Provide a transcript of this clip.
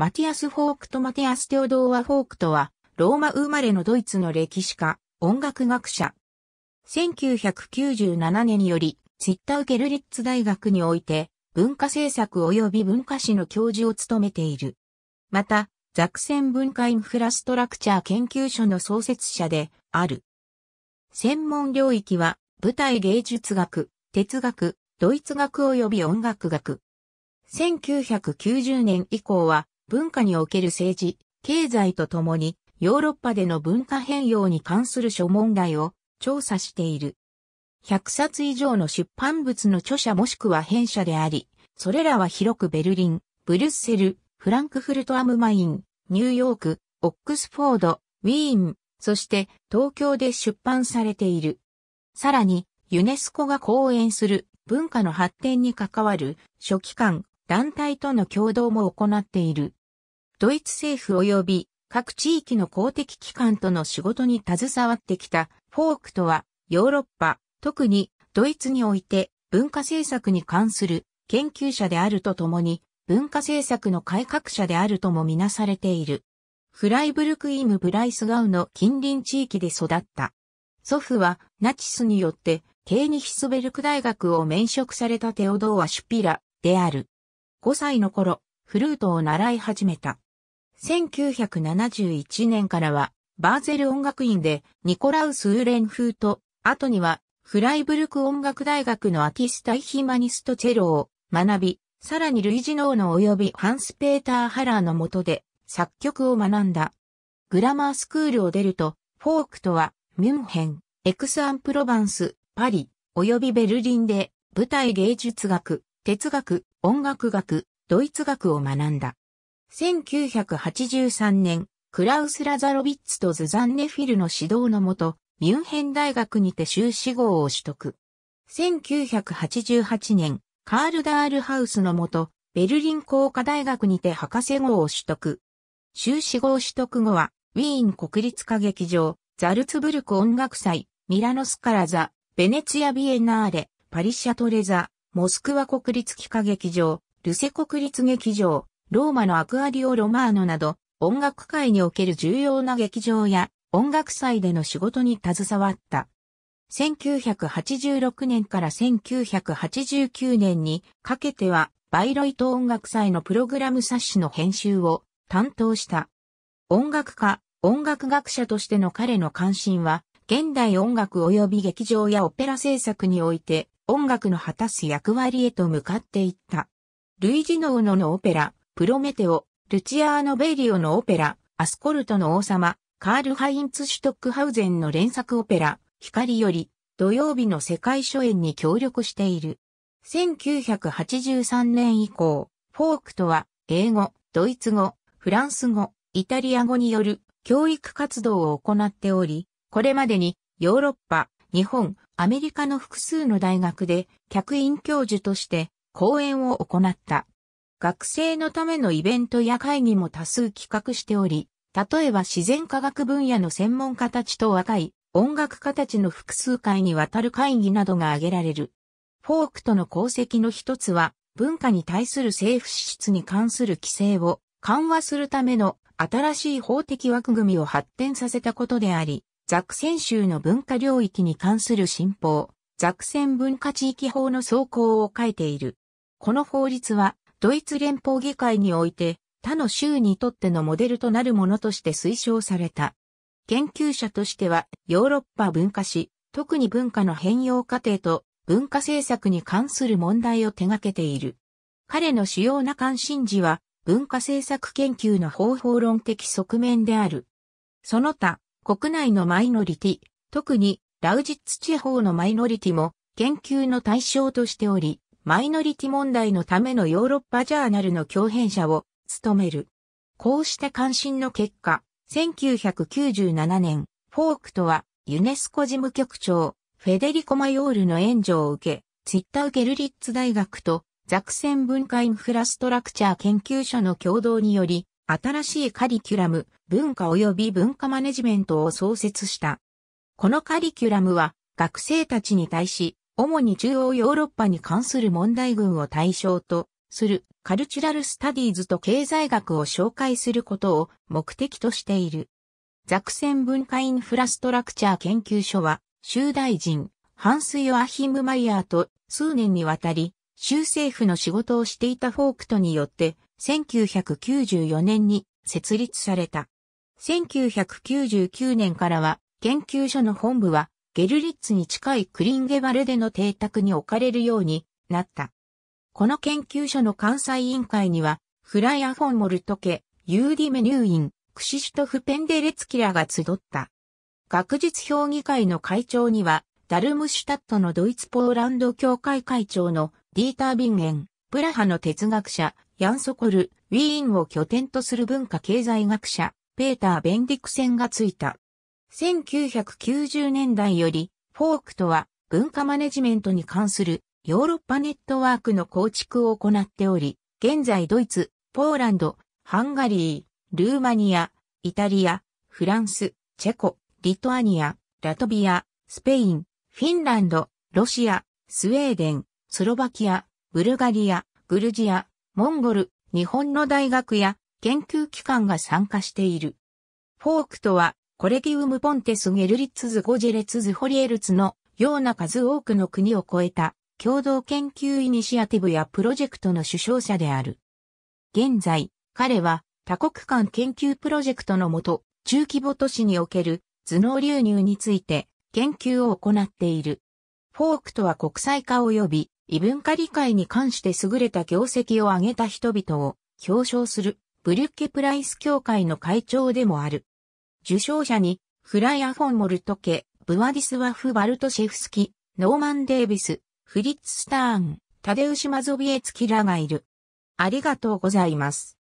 マティアス・フォークト・マティアス・テオドーア・フォークトは、ローマ生まれのドイツの歴史家、音楽学者。1997年により、ツィッター・ケルリッツ大学において、文化政策及び文化史の教授を務めている。また、ザクセン文化インフラストラクチャー研究所の創設者である。専門領域は、舞台芸術学、哲学、ドイツ学及び音楽学。1990年以降は、文化における政治、経済とともに、ヨーロッパでの文化変容に関する諸問題を調査している。100冊以上の出版物の著者もしくは編者であり、それらは広くベルリン、ブルッセル、フランクフルトアムマイン、ニューヨーク、オックスフォード、ウィーン、そして東京で出版されている。さらに、ユネスコが講演する文化の発展に関わる書記官、団体との共同も行っている。ドイツ政府及び各地域の公的機関との仕事に携わってきたフォークとはヨーロッパ、特にドイツにおいて文化政策に関する研究者であるとともに文化政策の改革者であるともみなされている。フライブルクイム・ブライスガウの近隣地域で育った。祖父はナチスによってケーニヒスベルク大学を免職されたテオドーア・シュピラである。5歳の頃、フルートを習い始めた。1971年からは、バーゼル音楽院でニコラウス・ウーレン風と、後にはフライブルク音楽大学のアティスタ・イヒマニスト・チェロを学び、さらにルイジ・ノーノ及びハンス・ペーター・ハラーの下で作曲を学んだ。グラマースクールを出ると、フォークとは、ミュンヘン、エクス・アン・プロバンス、パリ、及びベルリンで、舞台芸術学、哲学、音楽学、ドイツ学を学んだ。1983年、クラウス・ラザロビッツとズザンネ・フィルの指導のもと、ミュンヘン大学にて修士号を取得。1988年、カール・ダールハウスのもと、ベルリン工科大学にて博士号を取得。修士号取得後は、ウィーン国立歌劇場、ザルツブルク音楽祭、ミラノスカラザ、ベネツィア・ビエナーレ、パリシャトレザ、モスクワ国立機歌劇場、ルセ国立劇場、ローマのアクアリオ・ロマーノなど、音楽界における重要な劇場や音楽祭での仕事に携わった。1986年から1989年にかけては、バイロイト音楽祭のプログラム冊子の編集を担当した。音楽家、音楽学者としての彼の関心は、現代音楽及び劇場やオペラ制作において、音楽の果たす役割へと向かっていった。類似能ののオペラ、プロメテオ、ルチアーノ・ベイリオのオペラ、アスコルトの王様、カール・ハインツ・シュトックハウゼンの連作オペラ、光より、土曜日の世界初演に協力している。1983年以降、フォークとは、英語、ドイツ語、フランス語、イタリア語による教育活動を行っており、これまでにヨーロッパ、日本、アメリカの複数の大学で客員教授として講演を行った。学生のためのイベントや会議も多数企画しており、例えば自然科学分野の専門家たちと若い音楽家たちの複数回にわたる会議などが挙げられる。フォークとの功績の一つは、文化に対する政府支出に関する規制を緩和するための新しい法的枠組みを発展させたことであり、ザクセン州の文化領域に関する新法、ザクセン文化地域法の総稿を書いている。この法律はドイツ連邦議会において他の州にとってのモデルとなるものとして推奨された。研究者としてはヨーロッパ文化史、特に文化の変容過程と文化政策に関する問題を手掛けている。彼の主要な関心事は文化政策研究の方法論的側面である。その他、国内のマイノリティ、特にラウジッツ地方のマイノリティも研究の対象としており、マイノリティ問題のためのヨーロッパジャーナルの共編者を務める。こうした関心の結果、1997年、フォークとはユネスコ事務局長、フェデリコ・マヨールの援助を受け、ツイッター・ゲルリッツ大学とザクセン文化インフラストラクチャー研究所の共同により、新しいカリキュラム、文化及び文化マネジメントを創設した。このカリキュラムは学生たちに対し、主に中央ヨーロッパに関する問題群を対象とするカルチュラルスタディーズと経済学を紹介することを目的としている。ザクセン文化インフラストラクチャー研究所は、州大臣、ハンス・ヨアヒム・マイヤーと数年にわたり、州政府の仕事をしていたフォークトによって、1994年に設立された。1999年からは、研究所の本部はゲルリッツに近いクリンゲバルでの邸宅に置かれるようになった。この研究所の関西委員会には、フライア・フォン・モルトケ、ユーディ・メニューイン、クシシュトフ・ペンデレツキラが集った。学術評議会の会長には、ダルムシュタットのドイツポーランド協会会長のディーター・ビンゲン、プラハの哲学者、ヤンソコル、ウィーンを拠点とする文化経済学者、ペーター・ベンディクセンがついた。1990年代より、フォークとは文化マネジメントに関するヨーロッパネットワークの構築を行っており、現在ドイツ、ポーランド、ハンガリー、ルーマニア、イタリア、フランス、チェコ、リトアニア、ラトビア、スペイン、フィンランド、ロシア、スウェーデン、スロバキア、ブルガリア、グルジア、モンゴル、日本の大学や研究機関が参加している。フォークとはコレギウムポンテスゲルリッツズゴジェレツズホリエルツのような数多くの国を超えた共同研究イニシアティブやプロジェクトの首相者である。現在、彼は多国間研究プロジェクトのもと、中規模都市における頭脳流入について研究を行っている。フォークとは国際化及び異文化理解に関して優れた業績を挙げた人々を表彰するブリュッケプライス協会の会長でもある。受賞者に、フライア・フォン・モルトケ、ブワディスワフ・バルトシェフスキ、ノーマン・デービス、フリッツ・スターン、タデウシ・マゾビエツキらがいる。ありがとうございます。